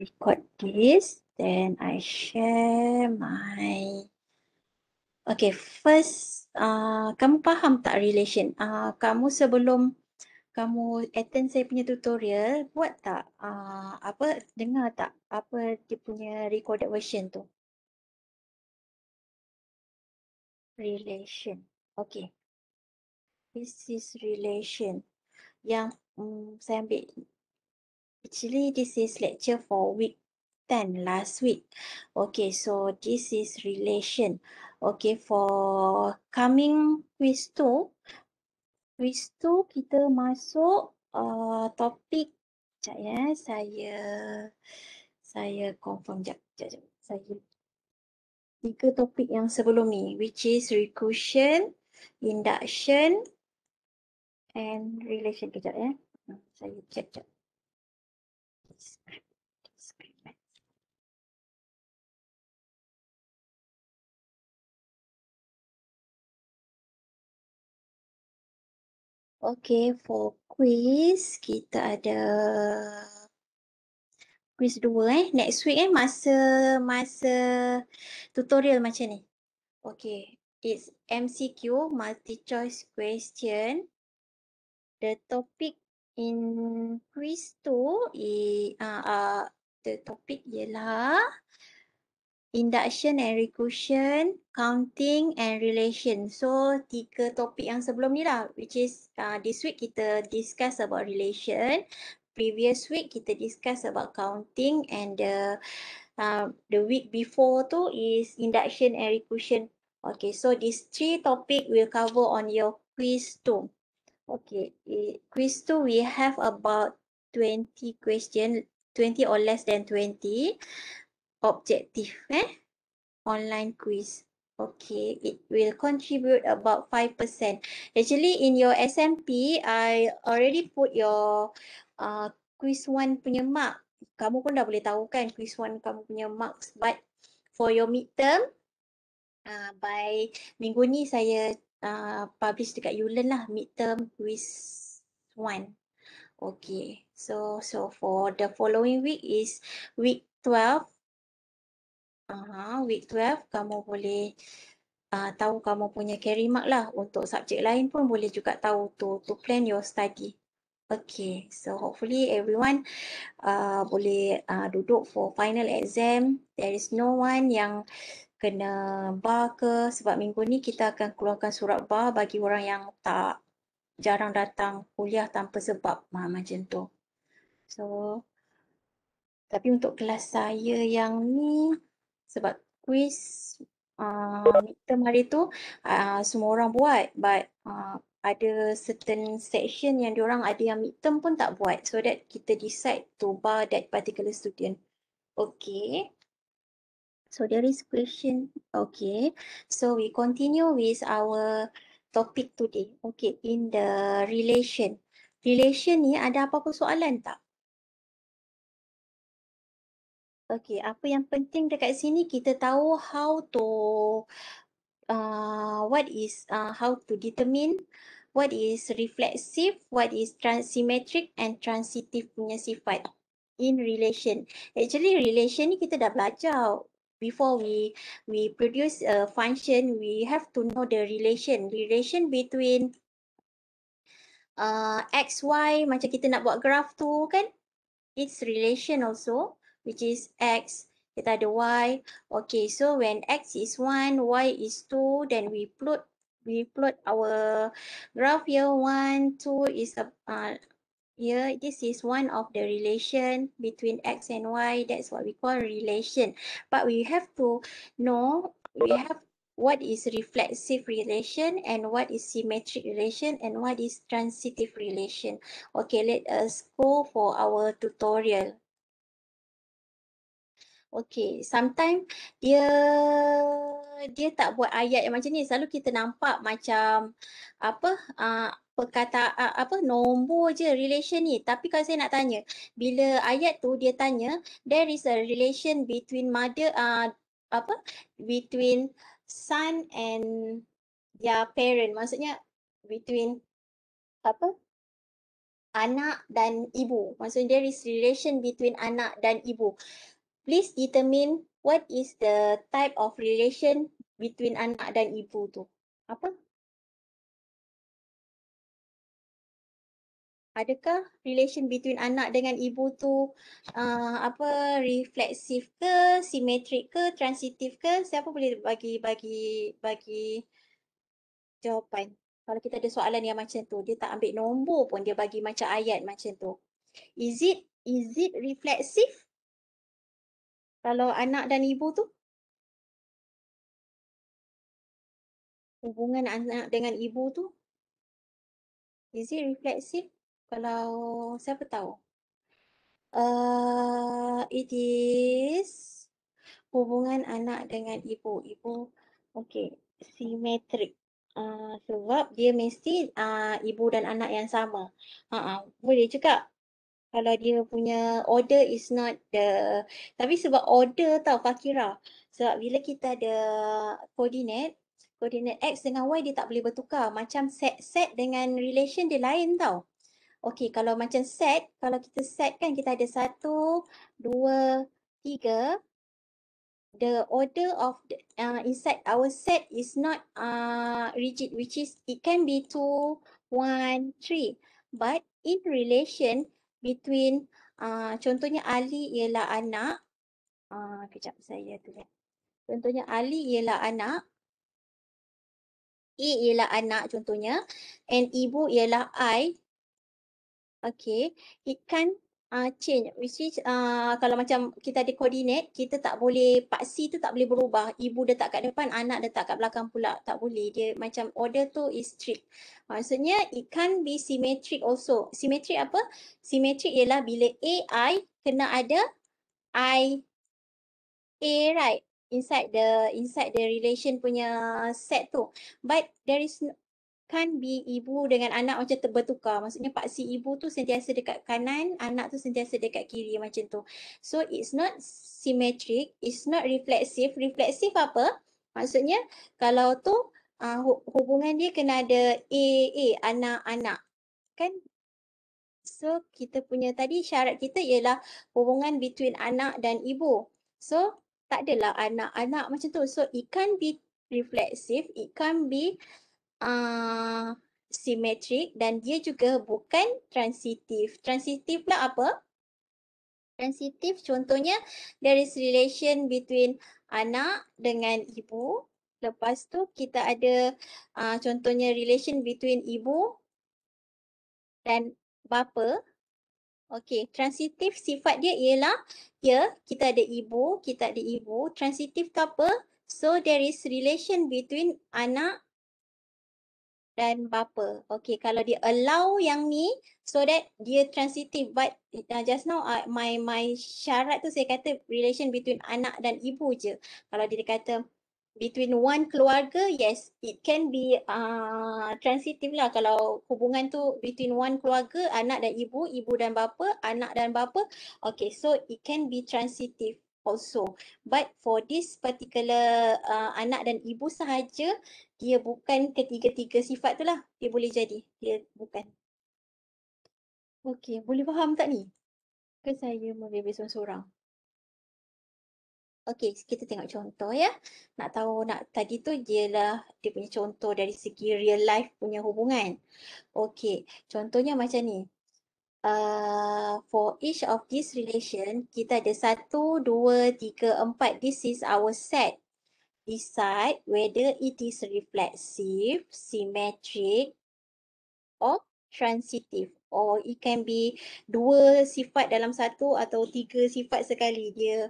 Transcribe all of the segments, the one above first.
record this then i share my okay first uh, kamu faham tak relation uh, kamu sebelum kamu attend saya punya tutorial buat tak uh, apa dengar tak apa dia punya recorded version tu relation okay this is relation yang um, saya ambil Actually, this is lecture for week 10, last week. Okay, so this is relation. Okay, for coming quiz 2, quiz 2 kita masuk uh, topik. Sekejap ya, saya, saya confirm sekejap, sekejap, sekejap. Saya tiga topik yang sebelum ni, which is recursion, induction and relation. Kejap ya, eh. hmm, saya check, sekejap. Okay, for quiz, kita ada quiz dua eh. Next week eh, masa masa tutorial macam ni. Okay, it's MCQ, multi choice question. The topic in quiz tu uh, uh, the topic ialah induction and recursion, counting and relation. So tiga topik yang sebelum ni lah which is uh, this week kita discuss about relation. Previous week kita discuss about counting and the uh, the week before tu is induction and recursion. Okay, so these three topic will cover on your quiz too. Okay, Christo, we have about 20 question, 20 or less than 20 objective eh? online quiz. Okay, it will contribute about 5%. Actually, in your SMP, I already put your uh, quiz one punya mark. Kamu pun dah boleh tahu kan quiz one kamu punya marks. But for your midterm, uh, by minggu ni saya uh, publish dekat ULEN lah midterm quiz one. Okay, so so for the following week is week 12. Aha, uh-huh, week 12 kamu boleh uh, tahu kamu punya carry mark lah. Untuk subjek lain pun boleh juga tahu to to plan your study. Okay, so hopefully everyone uh, boleh uh, duduk for final exam. There is no one yang kena bar ke sebab minggu ni kita akan keluarkan surat bar bagi orang yang tak jarang datang kuliah tanpa sebab macam tu. So tapi untuk kelas saya yang ni sebab quiz uh, midterm hari tu uh, semua orang buat but uh, ada certain section yang diorang ada yang midterm pun tak buat so that kita decide to bar that particular student. Okay. So there is question. Okay. So we continue with our topic today. Okay. In the relation. Relation ni ada apa-apa soalan tak? Okay. Apa yang penting dekat sini kita tahu how to uh, what is uh, how to determine what is reflexive, what is transymmetric and transitive punya sifat in relation. Actually relation ni kita dah belajar before we we produce a function we have to know the relation relation between uh, x y macam kita nak buat graph tu kan it's relation also which is x kita ada y okay so when x is 1 y is 2 then we plot we plot our graph here 1 2 is a uh, Yeah, this is one of the relation between X and Y. That's what we call relation. But we have to know we have what is reflexive relation and what is symmetric relation and what is transitive relation. Okay, let us go for our tutorial. Okay, sometimes dia dia tak buat ayat yang macam ni. Selalu kita nampak macam apa uh, perkata uh, apa nombor je relation ni. Tapi kalau saya nak tanya, bila ayat tu dia tanya, there is a relation between mother uh, apa between son and their parent. Maksudnya between apa anak dan ibu. Maksudnya there is relation between anak dan ibu please determine what is the type of relation between anak dan ibu tu. Apa? Adakah relation between anak dengan ibu tu uh, apa reflexive ke, symmetric ke, transitif ke? Siapa boleh bagi bagi bagi jawapan? Kalau kita ada soalan yang macam tu, dia tak ambil nombor pun, dia bagi macam ayat macam tu. Is it is it reflexive kalau anak dan ibu tu hubungan anak dengan ibu tu is it reflexive kalau siapa tahu uh, it is hubungan anak dengan ibu ibu okay, simetrik uh, ah, sebab dia mesti uh, ibu dan anak yang sama ha uh-uh. boleh juga kalau dia punya order is not the tapi sebab order tau Fakira sebab bila kita ada koordinat, koordinat X dengan Y dia tak boleh bertukar macam set set dengan relation dia lain tau Okay kalau macam set kalau kita set kan kita ada satu dua tiga the order of the, uh, inside our set is not uh, rigid which is it can be two one three but in relation between uh, contohnya Ali ialah anak uh, kejap saya tulis eh. contohnya Ali ialah anak A ialah anak contohnya and ibu ialah I okay it can uh, change which is uh, kalau macam kita ada koordinat kita tak boleh paksi tu tak boleh berubah ibu tak kat depan anak tak kat belakang pula tak boleh dia macam order tu is strict maksudnya it can be symmetric also symmetric apa symmetric ialah bila AI kena ada i a right inside the inside the relation punya set tu but there is kan be ibu dengan anak macam terbertukar. Maksudnya paksi ibu tu sentiasa dekat kanan, anak tu sentiasa dekat kiri macam tu. So it's not symmetric, it's not reflexive. Reflexive apa? Maksudnya kalau tu uh, hubungan dia kena ada AA, anak-anak. Kan? So kita punya tadi syarat kita ialah hubungan between anak dan ibu. So tak adalah anak-anak macam tu. So it can be reflexive, it can be Ah, simetrik dan dia juga bukan transitif. Transitif pula apa? Transitif contohnya there is relation between anak dengan ibu. Lepas tu kita ada uh, contohnya relation between ibu dan bapa. Okey, transitif sifat dia ialah ya kita ada ibu, kita ada ibu. Transitif tu apa? So there is relation between anak dan bapa. Okay, kalau dia allow yang ni, so that dia transitif. But uh, just now, uh, my my syarat tu saya kata relation between anak dan ibu je. Kalau dia kata between one keluarga, yes, it can be uh, transitif lah. Kalau hubungan tu between one keluarga, anak dan ibu, ibu dan bapa, anak dan bapa, okay, so it can be transitive also. But for this particular uh, anak dan ibu sahaja, dia bukan ketiga-tiga sifat tu lah. Dia boleh jadi. Dia bukan. Okay, boleh faham tak ni? Ke saya membebas seorang-seorang? Okay, kita tengok contoh ya. Nak tahu nak tadi tu ialah dia punya contoh dari segi real life punya hubungan. Okay, contohnya macam ni uh, for each of this relation, kita ada satu, dua, tiga, empat. This is our set. Decide whether it is reflexive, symmetric or transitive. Or it can be dua sifat dalam satu atau tiga sifat sekali. Dia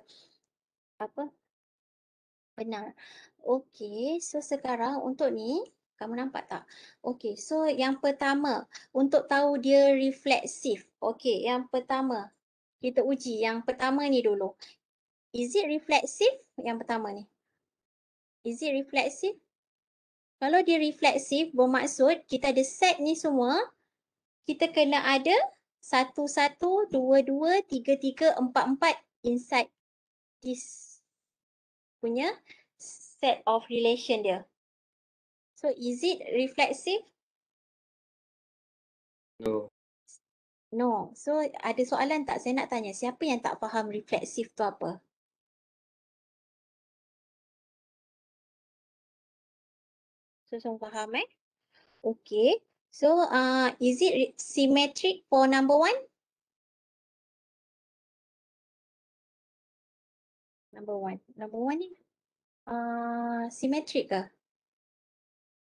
apa? Benar. Okay, so sekarang untuk ni, kamu nampak tak? Okey, so yang pertama untuk tahu dia reflexive. okey, yang pertama kita uji yang pertama ni dulu. Is it reflexive? Yang pertama ni. Is it reflexive? Kalau dia reflexive bermaksud kita ada set ni semua. Kita kena ada satu satu, dua dua, tiga tiga, empat empat inside this punya set of relation dia. So is it reflexive? No. No. So ada soalan tak saya nak tanya? Siapa yang tak faham reflexive tu apa? So semua faham eh? Okay. So uh, is it symmetric for number one? Number one. Number one ni uh, symmetric ke?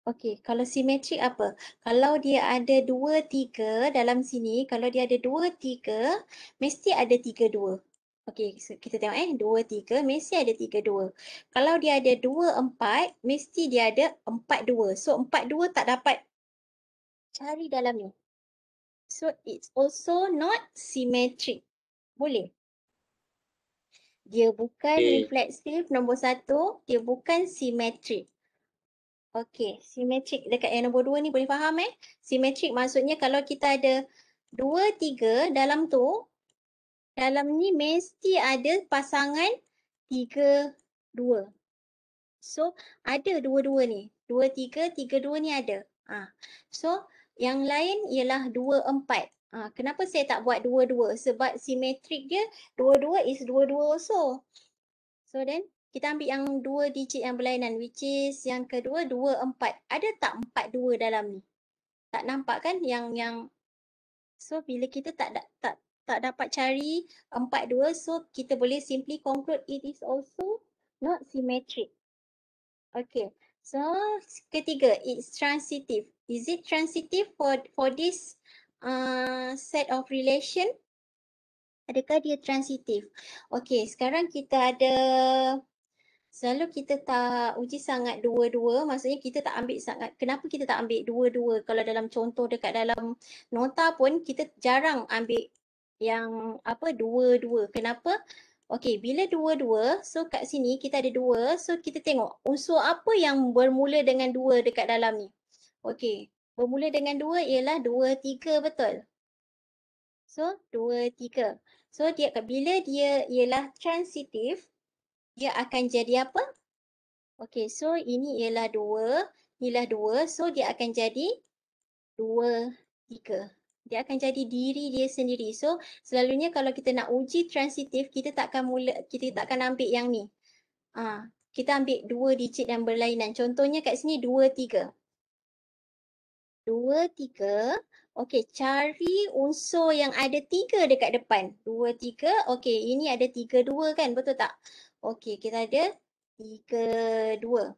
Okey, kalau simetrik apa? Kalau dia ada dua, tiga dalam sini, kalau dia ada dua, tiga, mesti ada tiga, dua. Okey, so kita tengok eh. Dua, tiga, mesti ada tiga, dua. Kalau dia ada dua, empat, mesti dia ada empat, dua. So, empat, dua tak dapat cari dalam ni. So, it's also not symmetric. Boleh? Dia bukan okay. reflexive nombor satu, dia bukan symmetric. Okey, simetrik dekat yang nombor dua ni boleh faham eh? Simetrik maksudnya kalau kita ada dua, tiga dalam tu, dalam ni mesti ada pasangan tiga, dua. So, ada dua-dua ni. Dua, tiga, tiga, dua ni ada. Ah, ha. So, yang lain ialah dua, empat. Ha. Kenapa saya tak buat dua-dua? Sebab simetrik dia dua-dua is dua-dua also. So then, kita ambil yang dua digit yang berlainan which is yang kedua dua empat. Ada tak empat dua dalam ni? Tak nampak kan yang yang so bila kita tak da- tak tak dapat cari empat dua so kita boleh simply conclude it is also not symmetric. Okay. So ketiga it's transitive. Is it transitive for for this uh, set of relation? Adakah dia transitif? Okey, sekarang kita ada selalu kita tak uji sangat dua-dua maksudnya kita tak ambil sangat kenapa kita tak ambil dua-dua kalau dalam contoh dekat dalam nota pun kita jarang ambil yang apa dua-dua kenapa Okey, bila dua-dua, so kat sini kita ada dua, so kita tengok unsur apa yang bermula dengan dua dekat dalam ni. Okey, bermula dengan dua ialah dua, tiga betul. So, dua, tiga. So, dia, bila dia ialah transitive, dia akan jadi apa? Okay, so ini ialah 2, inilah 2. So dia akan jadi 2, 3. Dia akan jadi diri dia sendiri. So selalunya kalau kita nak uji transitif, kita takkan mula, kita takkan ambil yang ni. Ah, kita ambil dua digit yang berlainan. Contohnya kat sini 2, 3. 2, 3. Okay, cari unsur yang ada tiga dekat depan. Dua tiga. Okay, ini ada tiga dua kan? Betul tak? Okey, kita ada tiga, dua.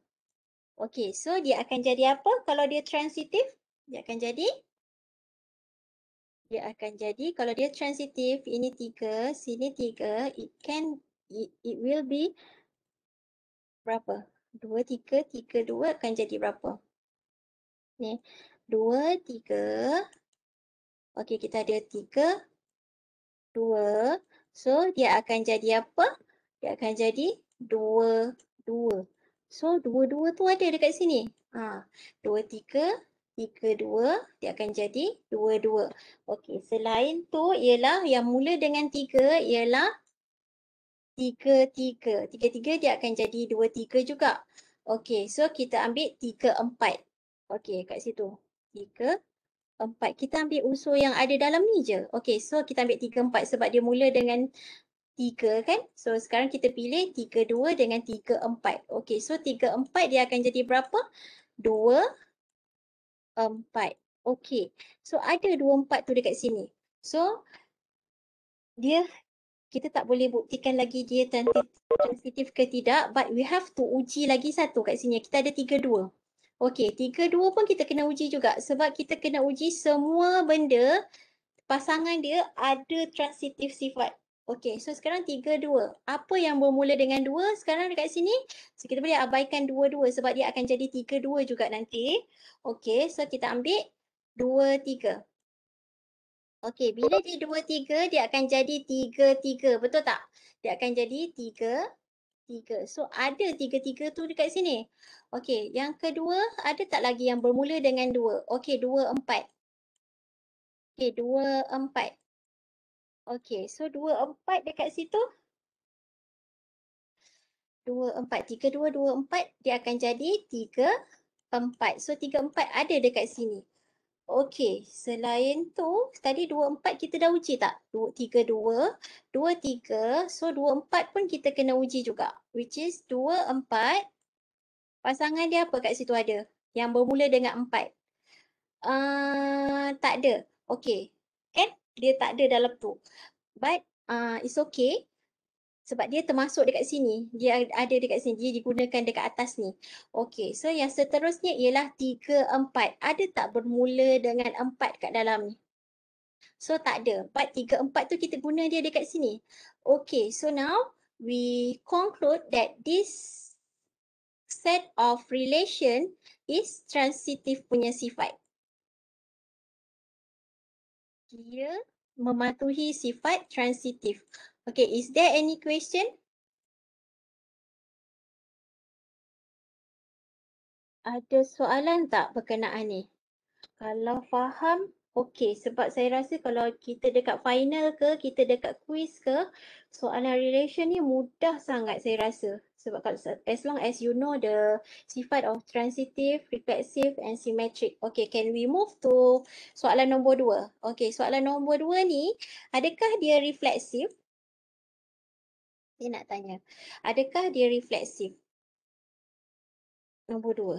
Okey, so dia akan jadi apa kalau dia transitif? Dia akan jadi? Dia akan jadi kalau dia transitif, ini tiga, sini tiga, it can, it, it will be berapa? Dua, tiga, tiga, dua akan jadi berapa? Ni, dua, tiga. Okey, kita ada tiga, dua. So, dia akan jadi apa? dia akan jadi 2 2. So 2 2 tu ada dekat sini. Ha 2 3 3 2 dia akan jadi 2 2. Okey, selain tu ialah yang mula dengan 3 ialah 3 3. 3 3 dia akan jadi 2 3 juga. Okey, so kita ambil 3 4. Okey, kat situ. 3 4. Kita ambil unsur yang ada dalam ni je. Okey, so kita ambil 3 4 sebab dia mula dengan Tiga kan. So sekarang kita pilih tiga dua dengan tiga empat. Okay so tiga empat dia akan jadi berapa? Dua empat. Okay so ada dua empat tu dekat sini. So dia kita tak boleh buktikan lagi dia transitif ke tidak but we have to uji lagi satu kat sini. Kita ada tiga dua. Okay tiga dua pun kita kena uji juga sebab kita kena uji semua benda pasangan dia ada transitif sifat. Okay, so sekarang tiga dua. Apa yang bermula dengan dua sekarang dekat sini? So kita boleh abaikan dua dua sebab dia akan jadi tiga dua juga nanti. Okay, so kita ambil dua tiga. Okay, bila dia dua tiga, dia akan jadi tiga tiga. Betul tak? Dia akan jadi tiga tiga. So ada tiga tiga tu dekat sini. Okay, yang kedua ada tak lagi yang bermula dengan dua? Okay, dua empat. Okay, dua empat. Okay, so dua empat dekat situ. Dua empat, tiga dua, dua empat. Dia akan jadi tiga empat. So tiga empat ada dekat sini. Okey, selain tu tadi dua empat kita dah uji tak? Tiga dua dua tiga So dua empat pun kita kena uji juga. Which is dua empat pasangan dia apa kat situ ada yang bermula dengan empat? uh, tak ada. Okey, dia tak ada dalam tu. But uh, it's okay sebab dia termasuk dekat sini. Dia ada dekat sini. Dia digunakan dekat atas ni. Okay. So yang seterusnya ialah tiga, empat. Ada tak bermula dengan empat kat dalam ni? So tak ada. Empat, tiga, empat tu kita guna dia dekat sini. Okay. So now we conclude that this set of relation is transitive punya sifat dia mematuhi sifat transitif. Okay, is there any question? Ada soalan tak berkenaan ni? Kalau faham, okay. Sebab saya rasa kalau kita dekat final ke, kita dekat quiz ke, soalan relation ni mudah sangat saya rasa. Sebab as long as you know the sifat of transitive, reflexive and symmetric. Okay, can we move to soalan nombor dua? Okay, soalan nombor dua ni, adakah dia reflexive? Dia nak tanya, adakah dia reflexive? Nombor dua.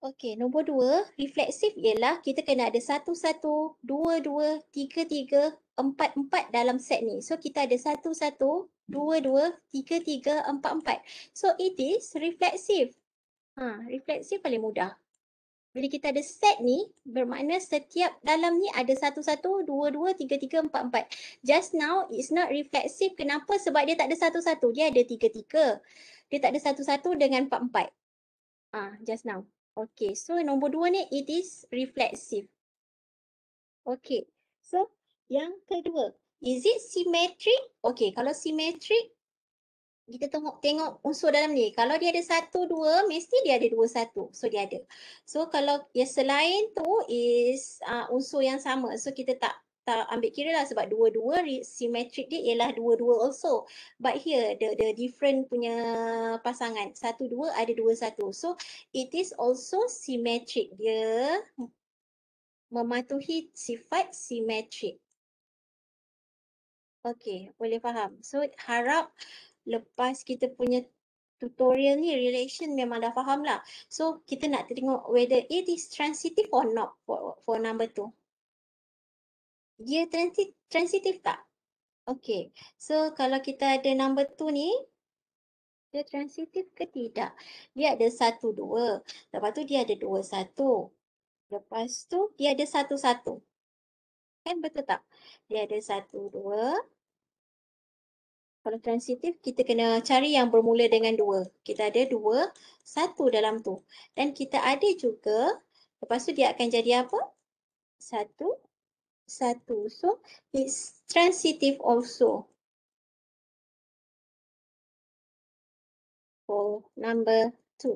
Okey, nombor dua, reflexive ialah kita kena ada satu-satu, dua-dua, tiga-tiga, empat-empat dalam set ni. So kita ada satu-satu, dua-dua, tiga-tiga, empat-empat. So it is reflexive. Ha, reflexive paling mudah. Bila kita ada set ni, bermakna setiap dalam ni ada satu-satu, dua-dua, tiga-tiga, empat-empat. Just now it's not reflexive. Kenapa? Sebab dia tak ada satu-satu. Dia ada tiga-tiga. Dia tak ada satu-satu dengan empat-empat. Ha, just now. Okay, so nombor dua ni it is reflexive. Okay, so yang kedua, is it symmetric? Okay, kalau symmetric, kita tengok, tengok unsur dalam ni. Kalau dia ada satu, dua, mesti dia ada dua, satu. So, dia ada. So, kalau yang selain tu is uh, unsur yang sama. So, kita tak tak ambil kira lah sebab dua-dua symmetric dia ialah dua-dua also. But here, the the different punya pasangan. Satu, dua, ada dua, satu. So, it is also symmetric. Dia mematuhi sifat symmetric. Okay, boleh faham. So, harap lepas kita punya tutorial ni, relation memang dah faham lah. So, kita nak tengok whether it is transitive or not for, for number two. Dia transi transitive tak? Okay, so kalau kita ada number two ni, dia transitive ke tidak? Dia ada satu, dua. Lepas tu dia ada dua, satu. Lepas tu dia ada satu, satu. Kan betul tak? Dia ada satu, dua kalau transitif kita kena cari yang bermula dengan dua. Kita ada dua, satu dalam tu. Dan kita ada juga, lepas tu dia akan jadi apa? Satu, satu. So, it's transitive also. For number two.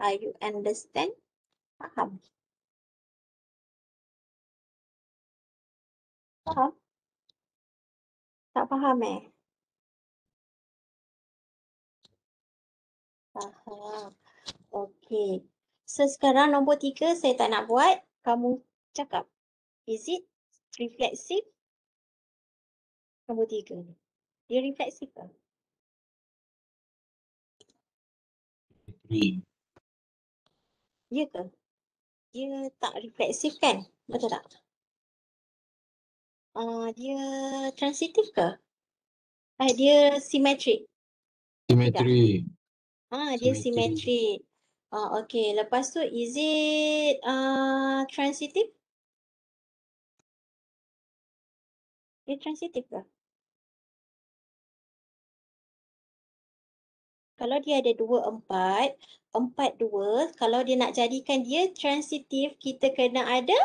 Are you understand? Faham? Faham? Tak faham eh? Faham. okay. So sekarang nombor tiga saya tak nak buat. Kamu cakap. Is it reflexive? Nombor tiga Dia reflexive ke? Ya ke? Dia tak reflexive kan? Betul tak? uh, dia transitif ke? Uh, dia simetrik. Simetri. Ah, dia simetri. Ah, oh, okey. Lepas tu, is it uh, transitif? Dia transitif ke? Kalau dia ada dua empat, empat dua, kalau dia nak jadikan dia transitif kita kena ada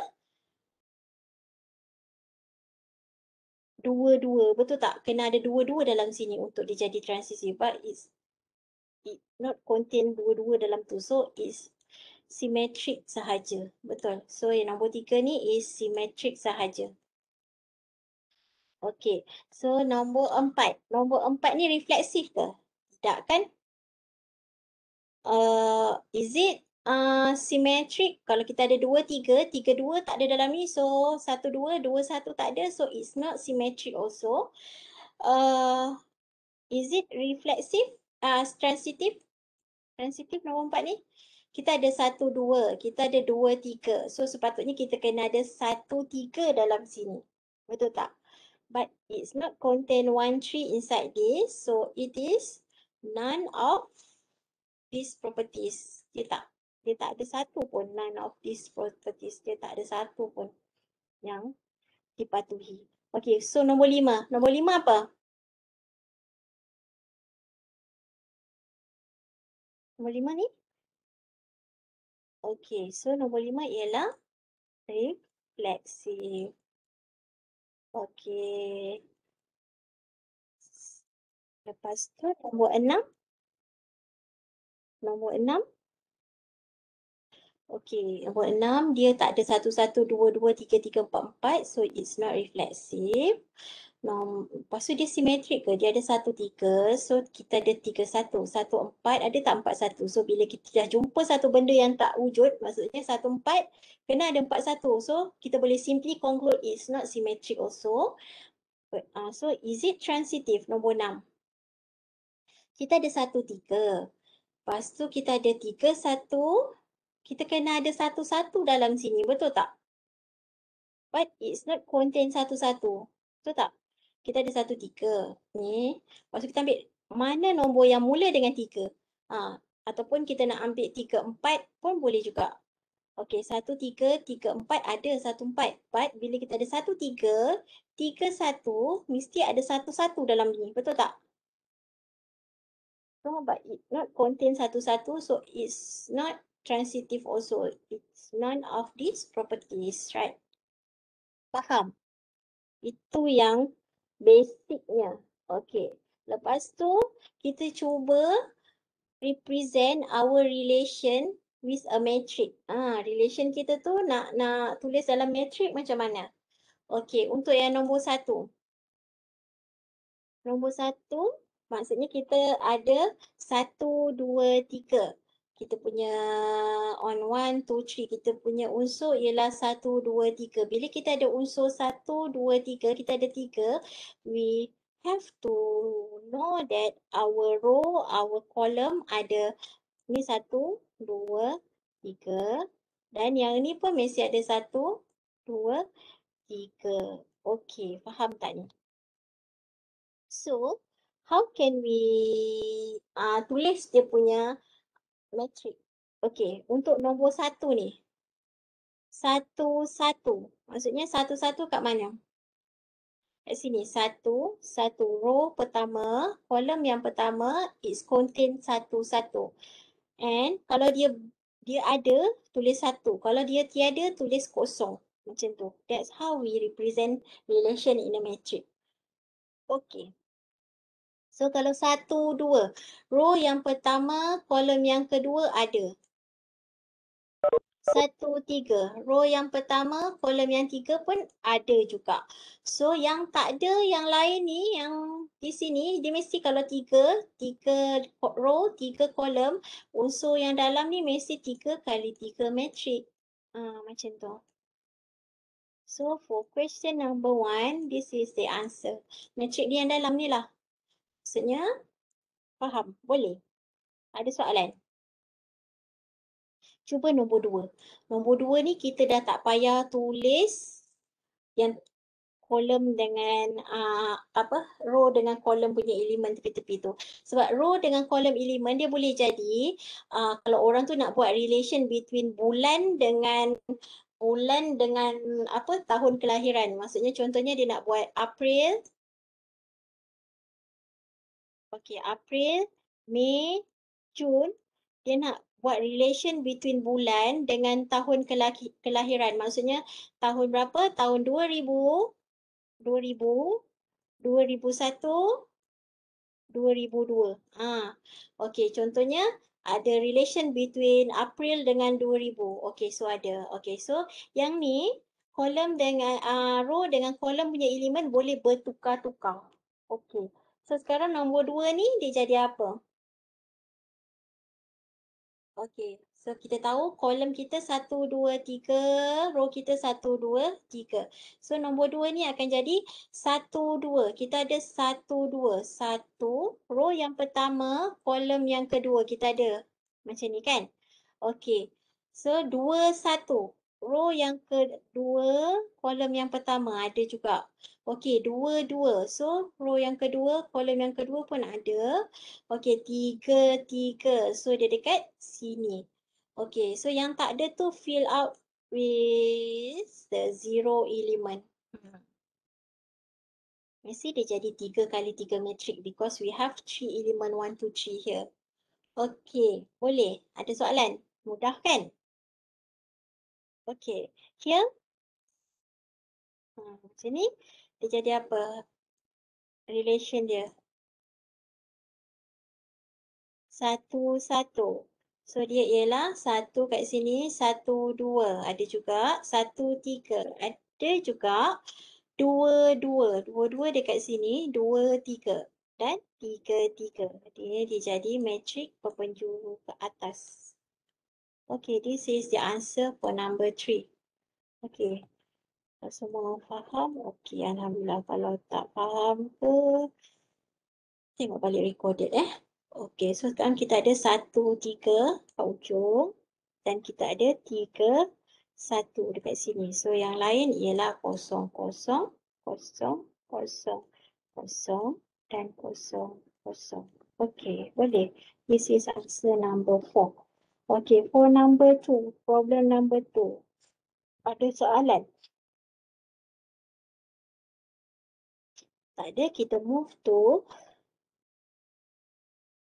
dua-dua betul tak kena ada dua-dua dalam sini untuk dia jadi transisi but it's it not contain dua-dua dalam tu so it's symmetric sahaja betul so yang nombor tiga ni is symmetric sahaja Okay, so nombor empat. Nombor empat ni refleksif ke? Tak kan? Uh, is it Ah, symmetric kalau kita ada dua tiga, tiga dua tak ada dalam ni so satu dua, dua satu tak ada so it's not symmetric also. Uh, is it reflexive? Uh, transitive? Transitive nombor empat ni? Kita ada satu dua, kita ada dua tiga. So sepatutnya kita kena ada satu tiga dalam sini. Betul tak? But it's not contain one three inside this. So it is none of these properties. Dia tak dia tak ada satu pun none of these properties dia tak ada satu pun yang dipatuhi. Okay, so nombor lima. Nombor lima apa? Nombor lima ni? Okay, so nombor lima ialah refleksi. Okay. Lepas tu nombor enam. Nombor enam Okay, nombor enam, dia tak ada satu, satu, dua, dua, tiga, tiga, empat, empat. So, it's not reflexive. Nom, lepas tu dia simetrik ke? Dia ada satu, tiga. So, kita ada tiga, satu. Satu, empat. Ada tak empat, satu? So, bila kita dah jumpa satu benda yang tak wujud, maksudnya satu, empat, kena ada empat, satu. So, kita boleh simply conclude it's not symmetric also. But, uh, so, is it transitive? Nombor enam. Kita ada satu, tiga. Lepas tu kita ada tiga, satu, kita kena ada satu-satu dalam sini, betul tak? But it's not contain satu-satu. Betul tak? Kita ada satu tiga. Ni. Lepas kita ambil mana nombor yang mula dengan tiga. Ha. Ataupun kita nak ambil tiga empat pun boleh juga. Okay, satu tiga, tiga empat ada satu empat. But bila kita ada satu tiga, tiga satu, mesti ada satu-satu dalam ni. Betul tak? So, but it not contain satu-satu. So, it's not transitive also. It's none of these properties, right? Faham? Itu yang basicnya. Okay. Lepas tu, kita cuba represent our relation with a matrix. Ah, relation kita tu nak nak tulis dalam matrix macam mana? Okay, untuk yang nombor satu. Nombor satu, maksudnya kita ada satu, dua, tiga kita punya on one, two, three, kita punya unsur ialah satu, dua, tiga. Bila kita ada unsur satu, dua, tiga, kita ada tiga, we have to know that our row, our column ada ni satu, dua, tiga dan yang ni pun mesti ada satu, dua, tiga. Okay, faham tak ni? So, how can we uh, tulis dia punya Electric. Okey, untuk nombor satu ni. Satu, satu. Maksudnya satu, satu kat mana? Kat sini. Satu, satu row pertama. Kolom yang pertama is contain satu, satu. And kalau dia dia ada, tulis satu. Kalau dia tiada, tulis kosong. Macam tu. That's how we represent relation in a matrix. Okey. So kalau satu, dua. Row yang pertama, kolom yang kedua ada. Satu, tiga. Row yang pertama, kolom yang tiga pun ada juga. So yang tak ada yang lain ni, yang di sini, dia mesti kalau tiga, tiga row, tiga kolom, unsur yang dalam ni mesti tiga kali tiga matrik. Uh, ah, macam tu. So for question number one, this is the answer. Matrik dia yang dalam ni lah. Maksudnya, faham? Boleh? Ada soalan? Cuba nombor dua. Nombor dua ni kita dah tak payah tulis yang kolom dengan uh, apa row dengan kolom punya elemen tepi-tepi tu. Sebab row dengan kolom elemen dia boleh jadi uh, kalau orang tu nak buat relation between bulan dengan bulan dengan apa tahun kelahiran. Maksudnya contohnya dia nak buat April Okey, April, Mei, June, dia nak buat relation between bulan dengan tahun kelaki, kelahiran. Maksudnya tahun berapa? Tahun 2000, 2000, 2001, Ah, Okey, contohnya ada relation between April dengan 2000. Okey, so ada. Okey, so yang ni kolom dengan uh, row dengan kolom punya elemen boleh bertukar-tukar. Okey. So sekarang nombor dua ni dia jadi apa? Okay. So kita tahu kolom kita satu, dua, tiga. Row kita satu, dua, tiga. So nombor dua ni akan jadi satu, dua. Kita ada satu, dua. Satu. Row yang pertama, kolom yang kedua kita ada. Macam ni kan? Okay. So dua, satu row yang kedua, kolom yang pertama ada juga. Okey, dua, dua. So, row yang kedua, kolom yang kedua pun ada. Okey, tiga, tiga. So, dia dekat sini. Okey, so yang tak ada tu fill out with the zero element. You see, dia jadi tiga kali tiga metric because we have three element, one, two, three here. Okey, boleh? Ada soalan? Mudah kan? Okay, Here. Hmm, macam ni. Dia jadi apa? Relation dia. Satu-satu. So dia ialah satu kat sini. Satu-dua ada juga. Satu-tiga ada juga. Dua-dua. Dua-dua dekat sini. Dua-tiga. Dan tiga-tiga. Dia, dia jadi matrik berpenjuru ke atas. Okay, this is the answer for number three. Okay. Semua faham? Okay, Alhamdulillah. Kalau tak faham ke, tengok balik recorded eh. Okay, so sekarang kita ada satu, tiga kat ujung. Dan kita ada tiga, satu dekat sini. So yang lain ialah kosong, kosong, kosong, kosong, kosong dan kosong, kosong. Okay, boleh. This is answer number four. Okay, for number two, problem number two. Ada soalan? Tak ada, kita move to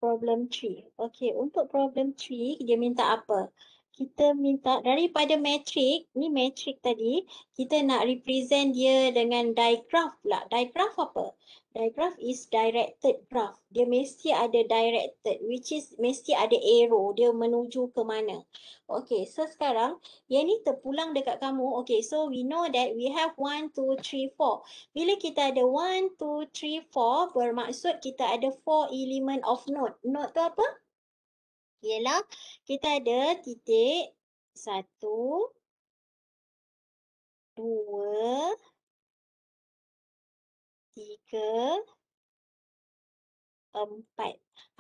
problem three. Okay, untuk problem three, dia minta apa? kita minta daripada matrik, ni matrik tadi, kita nak represent dia dengan digraph pula. Digraph apa? Digraph is directed graph. Dia mesti ada directed, which is mesti ada arrow. Dia menuju ke mana. Okay, so sekarang, yang ni terpulang dekat kamu. Okay, so we know that we have 1, 2, 3, 4. Bila kita ada 1, 2, 3, 4, bermaksud kita ada 4 element of node. Node tu apa? ialah kita ada titik satu, dua, tiga, empat.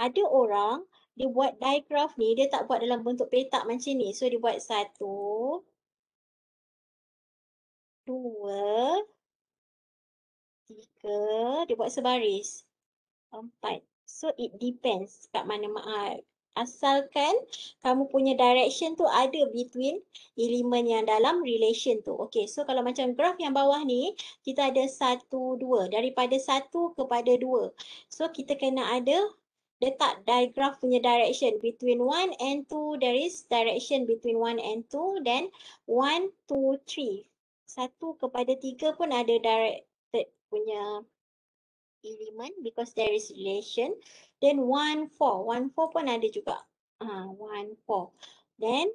Ada orang dia buat diagraf ni dia tak buat dalam bentuk petak macam ni. So dia buat satu, dua, tiga, dia buat sebaris, empat. So it depends kat mana maaf. Asalkan kamu punya direction tu ada between elemen yang dalam relation tu. Okay, so kalau macam graf yang bawah ni, kita ada satu, dua. Daripada satu kepada dua. So, kita kena ada letak graf punya direction between one and two. There is direction between one and two. Then, one, two, three. Satu kepada tiga pun ada direct punya element because there is relation. Then one four, one four pun ada juga. Ah uh, one four. Then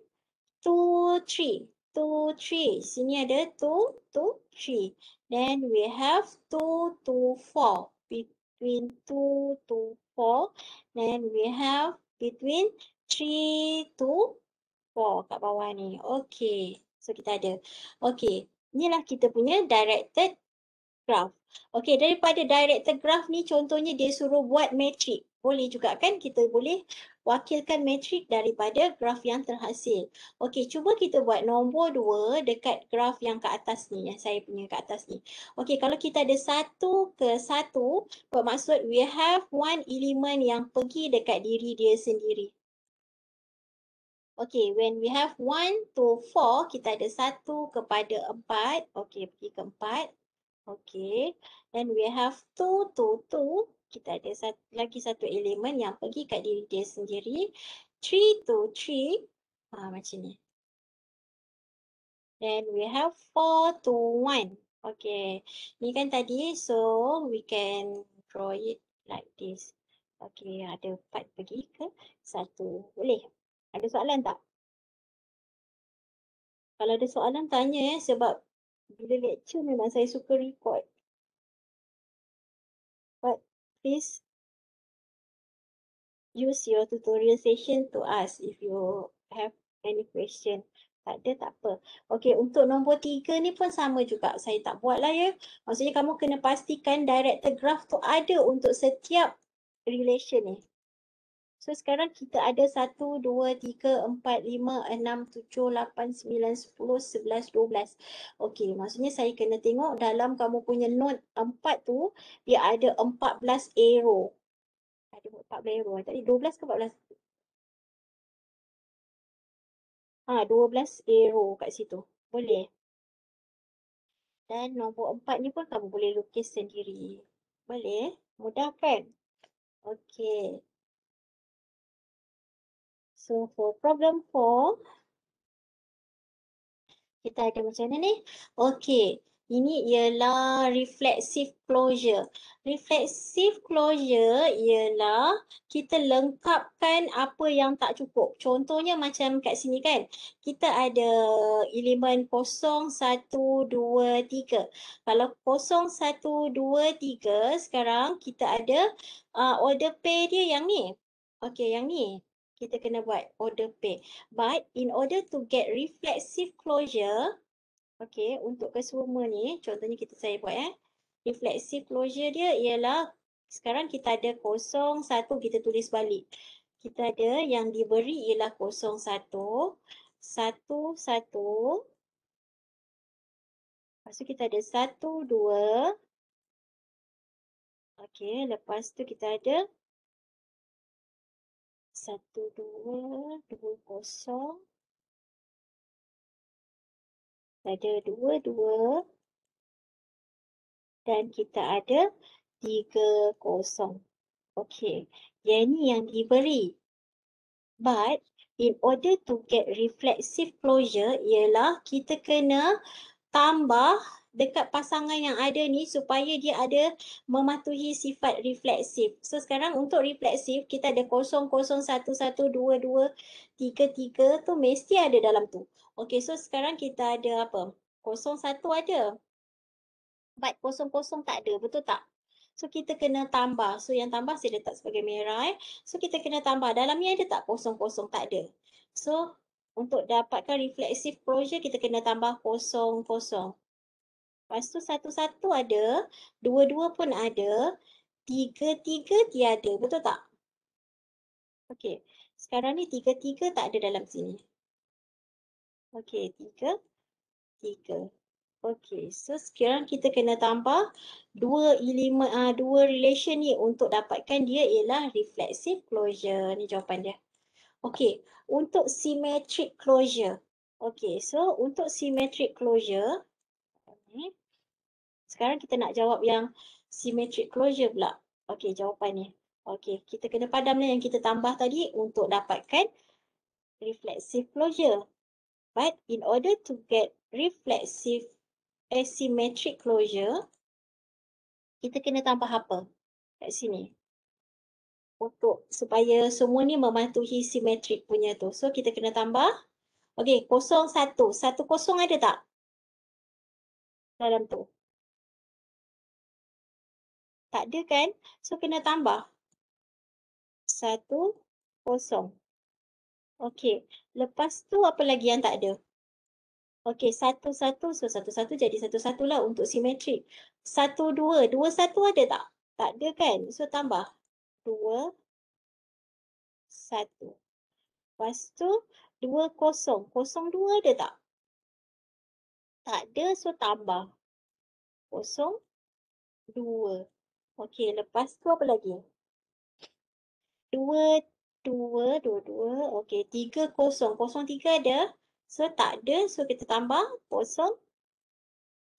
two three, two three. Sini ada two two three. Then we have two two four between two two four. Then we have between three two four kat bawah ni. Okay. So kita ada. Okay. Inilah kita punya directed graph. Okey, daripada director graph ni contohnya dia suruh buat matrix Boleh juga kan kita boleh wakilkan matrix daripada graf yang terhasil. Okey, cuba kita buat nombor dua dekat graf yang ke atas ni, yang saya punya ke atas ni. Okey, kalau kita ada satu ke satu, bermaksud we have one element yang pergi dekat diri dia sendiri. Okey, when we have one to four, kita ada satu kepada empat. Okey, pergi ke empat. Okay. Then we have two, two, two. Kita ada satu, lagi satu elemen yang pergi kat diri dia sendiri. Three, two, three. Ha, macam ni. Then we have four, two, one. Okay. Ni kan tadi. So we can draw it like this. Okay. Ada empat pergi ke satu. Boleh. Ada soalan tak? Kalau ada soalan tanya ya sebab bila lecture memang saya suka record. But please use your tutorial session to ask if you have any question. Tak ada tak apa. Okay untuk nombor tiga ni pun sama juga. Saya tak buat lah ya. Maksudnya kamu kena pastikan director graph tu ada untuk setiap relation ni. So sekarang kita ada 1, 2, 3, 4, 5, 6, 7, 8, 9, 10, 11, 12. Okey, maksudnya saya kena tengok dalam kamu punya note 4 tu, dia ada 14 arrow. Ada 14 arrow. Tadi 12 ke 14? Ha, 12 arrow kat situ. Boleh. Dan nombor 4 ni pun kamu boleh lukis sendiri. Boleh. Mudah kan? Okey. So for problem 4 kita ada macam ni. Okay, Ini ialah reflexive closure. Reflexive closure ialah kita lengkapkan apa yang tak cukup. Contohnya macam kat sini kan. Kita ada elemen kosong, satu, dua, tiga. Kalau kosong, satu, dua, tiga. Sekarang kita ada uh, order pair dia yang ni. Okey, yang ni kita kena buat order pay. But in order to get reflexive closure, okay, untuk kesemua ni, contohnya kita saya buat eh. Reflexive closure dia ialah sekarang kita ada kosong satu, kita tulis balik. Kita ada yang diberi ialah kosong satu, satu, satu. Lepas tu kita ada satu, dua. Okay, lepas tu kita ada satu dua dua kosong ada dua dua dan kita ada tiga kosong. Okey, yang ini yang diberi. But in order to get reflexive closure ialah kita kena tambah dekat pasangan yang ada ni supaya dia ada mematuhi sifat refleksif. So sekarang untuk refleksif kita ada 0011233 tu mesti ada dalam tu. Okay so sekarang kita ada apa? 01 ada. But 00 tak ada betul tak? So kita kena tambah. So yang tambah saya letak sebagai merah. Eh. So kita kena tambah. Dalam ni ada tak kosong kosong? Tak ada. So untuk dapatkan reflexive projek kita kena tambah kosong kosong. Lepas tu satu-satu ada, dua-dua pun ada, tiga-tiga tiada, betul tak? Okey, sekarang ni tiga-tiga tak ada dalam sini. Okey, tiga, tiga. Okey, so sekarang kita kena tambah dua elemen, uh, ah, dua relation ni untuk dapatkan dia ialah reflexive closure. Ni jawapan dia. Okey, untuk symmetric closure. Okey, so untuk symmetric closure, Okay. Sekarang kita nak jawab yang symmetric closure pula. Okey, jawapan ni. Okey, kita kena padamlah yang kita tambah tadi untuk dapatkan reflexive closure. But in order to get reflexive asymmetric closure, kita kena tambah apa? Kat sini. Untuk supaya semua ni mematuhi symmetric punya tu. So kita kena tambah. Okey, kosong satu. Satu kosong ada tak? dalam tu. Tak ada kan? So kena tambah. Satu, kosong. Okey. Lepas tu apa lagi yang tak ada? Okey, satu-satu. So satu-satu jadi satu satu lah untuk simetri. Satu, dua. Dua, satu ada tak? Tak ada kan? So tambah. Dua, satu. Lepas tu, dua kosong. Kosong dua ada tak? Tak ada, so tambah. Kosong. Dua. Okey, lepas tu apa lagi? Dua, dua, dua, dua. Okey, tiga kosong. Kosong tiga ada. So tak ada, so kita tambah. Kosong.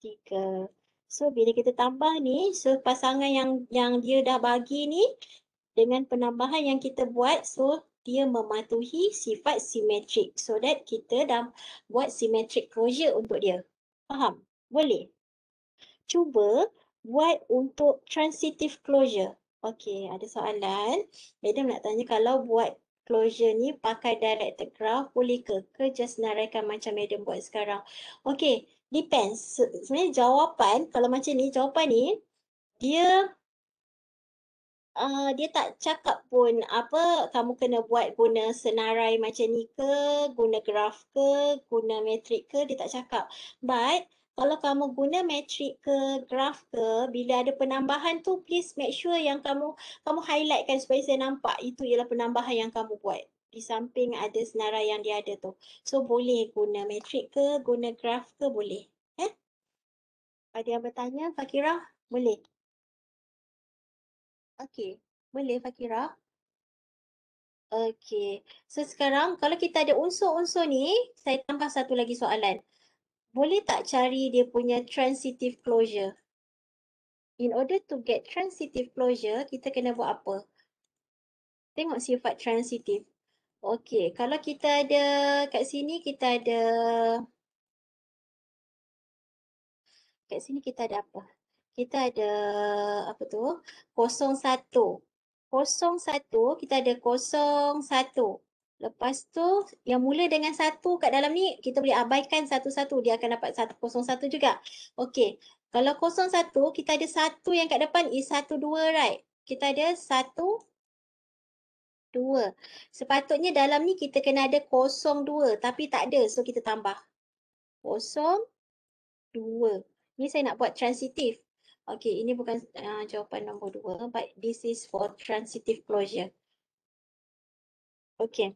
Tiga. So bila kita tambah ni, so pasangan yang yang dia dah bagi ni dengan penambahan yang kita buat, so dia mematuhi sifat simetrik. So that kita dah buat simetrik closure untuk dia. Faham? Boleh? Cuba buat untuk transitive closure. Okey, ada soalan. Madam nak tanya kalau buat closure ni pakai direct graph boleh ke? Ke just naraikan macam Madam buat sekarang? Okey, depends. Sebenarnya jawapan kalau macam ni, jawapan ni dia uh, dia tak cakap pun apa kamu kena buat guna senarai macam ni ke, guna graf ke, guna metrik ke, dia tak cakap. But kalau kamu guna metrik ke, graf ke, bila ada penambahan tu please make sure yang kamu kamu highlightkan supaya saya nampak itu ialah penambahan yang kamu buat di samping ada senarai yang dia ada tu. So boleh guna metrik ke, guna graf ke boleh. Eh? Ada yang bertanya? Fakirah? Boleh. Okey, boleh Fakira? Okey, so sekarang kalau kita ada unsur-unsur ni, saya tambah satu lagi soalan. Boleh tak cari dia punya transitive closure? In order to get transitive closure, kita kena buat apa? Tengok sifat transitive. Okey, kalau kita ada kat sini, kita ada... Kat sini kita ada apa? kita ada apa tu 01 01 kita ada 01 lepas tu yang mula dengan satu kat dalam ni kita boleh abaikan satu-satu dia akan dapat 101 juga okey kalau 01 kita ada satu yang kat depan is 12 right kita ada 1 2 sepatutnya dalam ni kita kena ada 02 tapi tak ada so kita tambah 02 ni saya nak buat transitive Okay, ini bukan uh, jawapan nombor dua, but this is for transitive closure. Okay.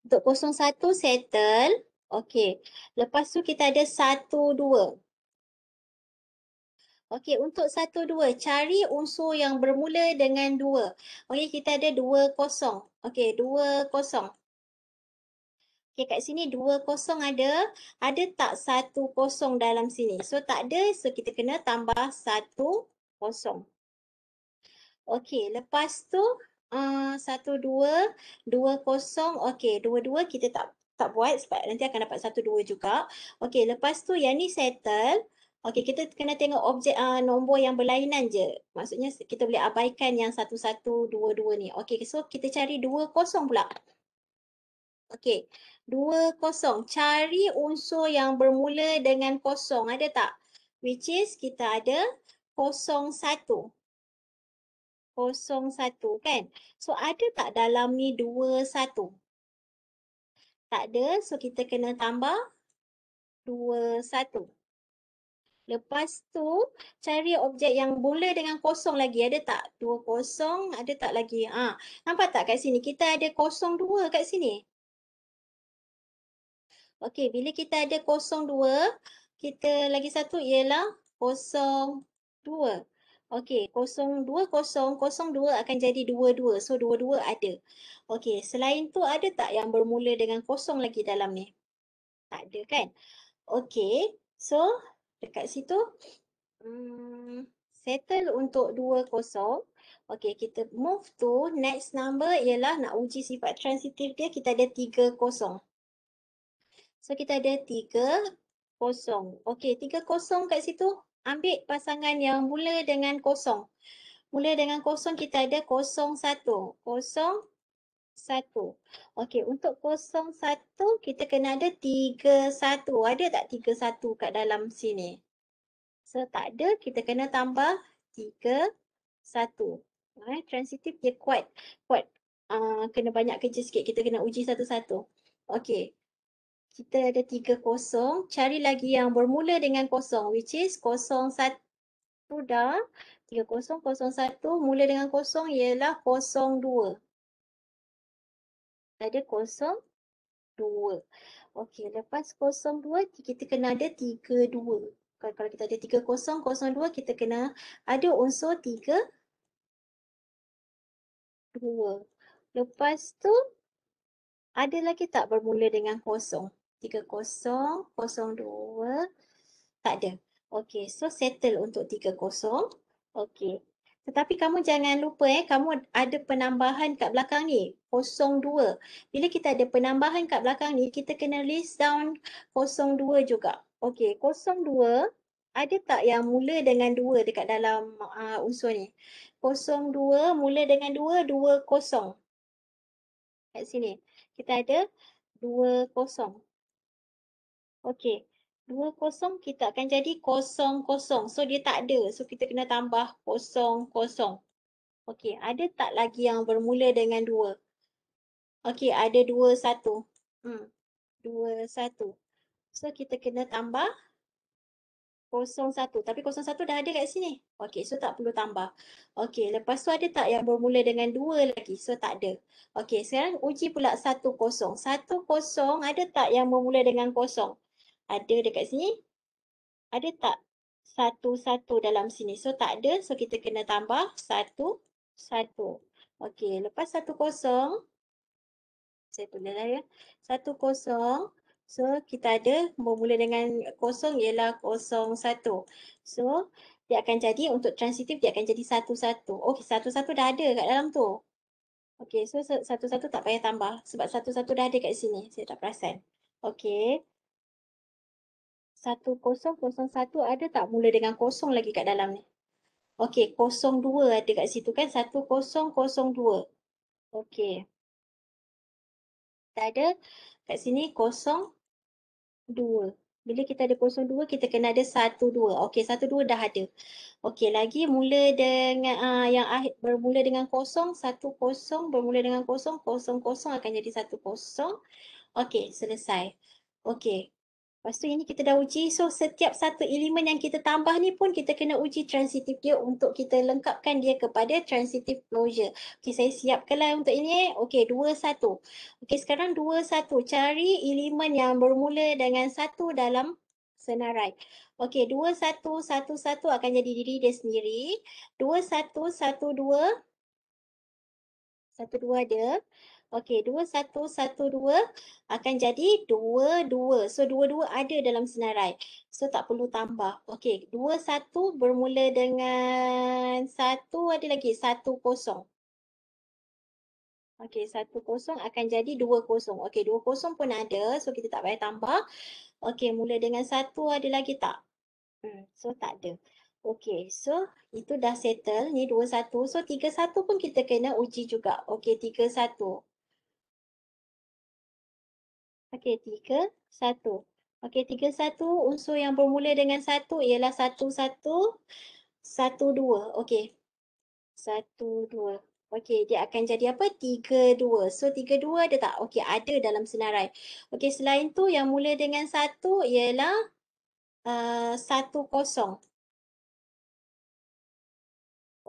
Untuk kosong satu, settle. Okay. Lepas tu kita ada satu, dua. Okay, untuk satu dua, cari unsur yang bermula dengan dua. Okay, kita ada dua kosong. Okay, dua kosong. Okay, kat sini dua kosong ada. Ada tak satu kosong dalam sini? So tak ada, so kita kena tambah satu kosong. Okay, lepas tu uh, satu dua, dua kosong. Okay, dua dua kita tak tak buat sebab nanti akan dapat satu dua juga. Okay, lepas tu yang ni settle. Okay, kita kena tengok objek uh, nombor yang berlainan je. Maksudnya kita boleh abaikan yang satu satu dua dua ni. Okay, so kita cari dua kosong pula. Okey. Dua kosong. Cari unsur yang bermula dengan kosong. Ada tak? Which is kita ada kosong satu. Kosong satu kan? So ada tak dalam ni dua satu? Tak ada. So kita kena tambah dua satu. Lepas tu cari objek yang boleh dengan kosong lagi ada tak? Dua kosong ada tak lagi? Ah, ha, nampak tak kat sini? Kita ada kosong dua kat sini. Okey, bila kita ada kosong dua, kita lagi satu ialah dua. Okey, kosong kosong dua kosong dua akan jadi dua dua. So, dua dua ada. Okey, selain tu ada tak yang bermula dengan kosong lagi dalam ni? Tak ada kan? Okey, so dekat situ hmm, settle untuk dua kosong. Okey, kita move to next number ialah nak uji sifat transitif dia, kita ada tiga kosong. So kita ada tiga kosong. Okey, tiga kosong kat situ. Ambil pasangan yang mula dengan kosong. Mula dengan kosong kita ada kosong satu. Kosong satu. Okey, untuk kosong satu kita kena ada tiga satu. Ada tak tiga satu kat dalam sini? So tak ada, kita kena tambah tiga satu. Eh, transitif dia kuat. Kuat. Uh, kena banyak kerja sikit. Kita kena uji satu-satu. Okey kita ada tiga kosong. Cari lagi yang bermula dengan kosong which is kosong satu dah. Tiga kosong, kosong satu. Mula dengan kosong ialah kosong dua. Ada kosong dua. Okey, lepas kosong dua kita kena ada tiga dua. Kalau kita ada tiga kosong, kosong dua kita kena ada unsur tiga dua. Lepas tu ada lagi tak bermula dengan kosong? 3002 tak ada. Okey, so settle untuk 30. Okey. Tetapi kamu jangan lupa eh, kamu ada penambahan kat belakang ni, 02. Bila kita ada penambahan kat belakang ni, kita kena list down 02 juga. Okey, 02 ada tak yang mula dengan 2 dekat dalam uh, unsur ni? 02 mula dengan 2, 20. Kat sini. Kita ada 20. Okey. 2 kosong kita akan jadi kosong kosong. So dia tak ada. So kita kena tambah kosong kosong. Okey. Ada tak lagi yang bermula dengan 2? Okey. Ada 2 1. Hmm. 2 So kita kena tambah kosong satu. Tapi kosong satu dah ada kat sini. Okey, so tak perlu tambah. Okey, lepas tu ada tak yang bermula dengan dua lagi? So tak ada. Okey, sekarang uji pula satu kosong. Satu kosong ada tak yang bermula dengan kosong? ada dekat sini ada tak satu-satu dalam sini so tak ada so kita kena tambah satu-satu okey lepas satu kosong saya tulis lah ya satu kosong so kita ada bermula dengan kosong ialah kosong satu so dia akan jadi untuk transitif dia akan jadi satu-satu okey satu-satu dah ada kat dalam tu okey so satu-satu tak payah tambah sebab satu-satu dah ada kat sini saya tak perasan okey satu kosong, kosong satu ada tak mula dengan kosong lagi kat dalam ni? Okey, kosong dua ada kat situ kan? Satu kosong, kosong dua. Okey. Tak ada. Kat sini kosong dua. Bila kita ada kosong dua, kita kena ada satu dua. Okey, satu dua dah ada. Okey, lagi mula dengan uh, yang akhir bermula dengan kosong. Satu kosong bermula dengan kosong. Kosong kosong akan jadi satu kosong. Okey, selesai. Okey, Lepas tu yang ni kita dah uji. So setiap satu elemen yang kita tambah ni pun kita kena uji transitif dia untuk kita lengkapkan dia kepada transitif closure. Okay saya siapkan lah untuk ini. Okay dua satu. Okay sekarang dua satu. Cari elemen yang bermula dengan satu dalam senarai. Okay dua satu satu satu akan jadi diri dia sendiri. Dua satu satu dua. Satu dua ada. Okey, dua satu satu dua akan jadi dua dua. So dua dua ada dalam senarai. So tak perlu tambah. Okey, dua satu bermula dengan satu ada lagi satu kosong. Okey, satu kosong akan jadi dua kosong. Okey, dua kosong pun ada. So kita tak payah tambah. Okey, mula dengan satu ada lagi tak? Hmm, so tak ada. Okey, so itu dah settle ni dua satu. So tiga satu pun kita kena uji juga. Okey, tiga satu. Okey, tiga, satu. Okey, tiga, satu. Unsur yang bermula dengan satu ialah satu, satu, satu, dua. Okey. Satu, dua. Okey, dia akan jadi apa? Tiga, dua. So, tiga, dua ada tak? Okey, ada dalam senarai. Okey, selain tu yang mula dengan satu ialah uh, satu kosong.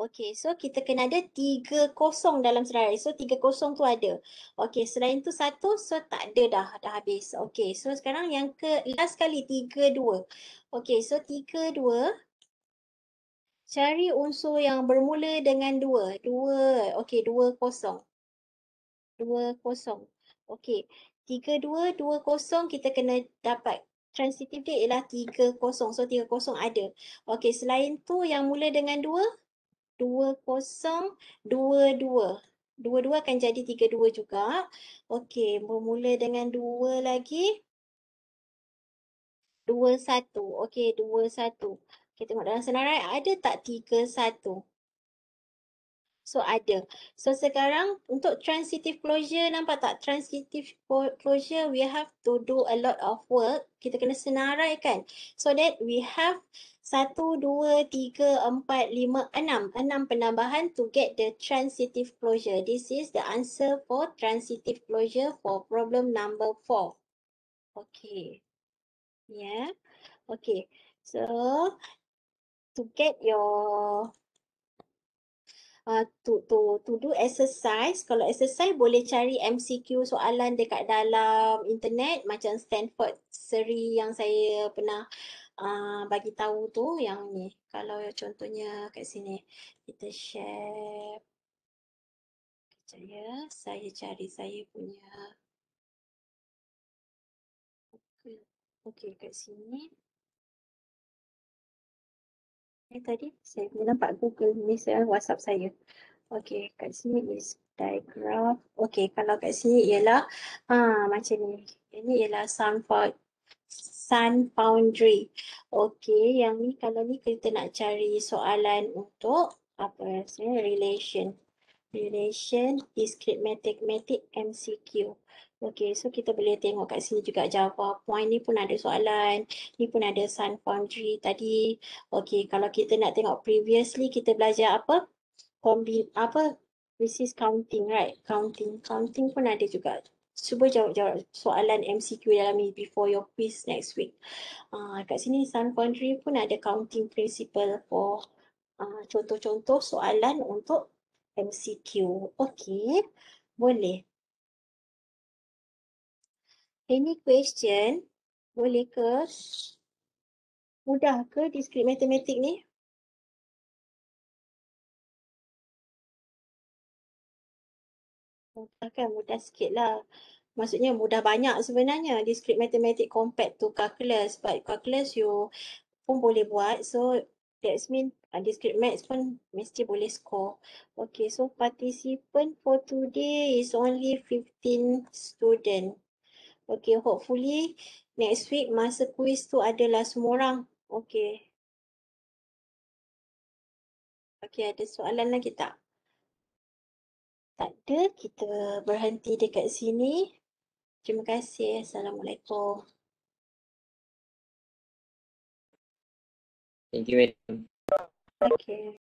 Okay, so kita kena ada tiga kosong dalam senarai. So tiga kosong tu ada. Okay, selain tu satu, so tak ada dah. Dah habis. Okay, so sekarang yang ke last kali tiga dua. Okay, so tiga dua. Cari unsur yang bermula dengan dua. Dua, okay, dua kosong. Dua kosong. Okay, tiga dua, dua kosong kita kena dapat. Transitive dia ialah tiga kosong. So tiga kosong ada. Okey, selain tu yang mula dengan dua, 2022. 22 akan jadi 32 juga. Okey, bermula dengan 2 lagi. 21. Okey, 21. Kita tengok dalam senarai ada tak 31? So ada. So sekarang untuk transitive closure nampak tak transitive closure we have to do a lot of work. Kita kena senaraikan so that we have satu, dua, tiga, empat, lima, enam. Enam penambahan to get the transitive closure. This is the answer for transitive closure for problem number four. Okay. Yeah. Okay. So, to get your... Uh, to, to, to do exercise, kalau exercise boleh cari MCQ soalan dekat dalam internet macam Stanford seri yang saya pernah uh, uh, bagi tahu tu yang ni. Kalau contohnya kat sini kita share saya saya cari saya punya okey Okay kat sini ni tadi saya punya nampak Google ni saya WhatsApp saya okey kat sini is diagram okey kalau kat sini ialah ha macam ni ini ialah sound for Sun Foundry. Okey, yang ni kalau ni kita nak cari soalan untuk apa rasanya relation. Relation discrete mathematic MCQ. Okey, so kita boleh tengok kat sini juga Java point ni pun ada soalan. Ni pun ada Sun Foundry tadi. Okey, kalau kita nak tengok previously kita belajar apa? Combine apa? This is counting, right? Counting. Counting pun ada juga cuba jawab-jawab soalan MCQ dalam ni before your quiz next week. Uh, kat sini Sun Foundry pun ada counting principle for uh, contoh-contoh soalan untuk MCQ. Okay, boleh. Any question? Boleh ke? Mudah ke discrete matematik ni? Mudah kan? Mudah sikit lah. Maksudnya mudah banyak sebenarnya discrete mathematics compared to calculus. But calculus you pun boleh buat. So that's mean uh, discrete maths pun mesti boleh score. Okay, so participant for today is only 15 student. Okay, hopefully next week masa quiz tu adalah semua orang. Okay. Okay, ada soalan lagi tak? tak ada, kita berhenti dekat sini. Terima kasih. Assalamualaikum. Thank you, Madam. Okay.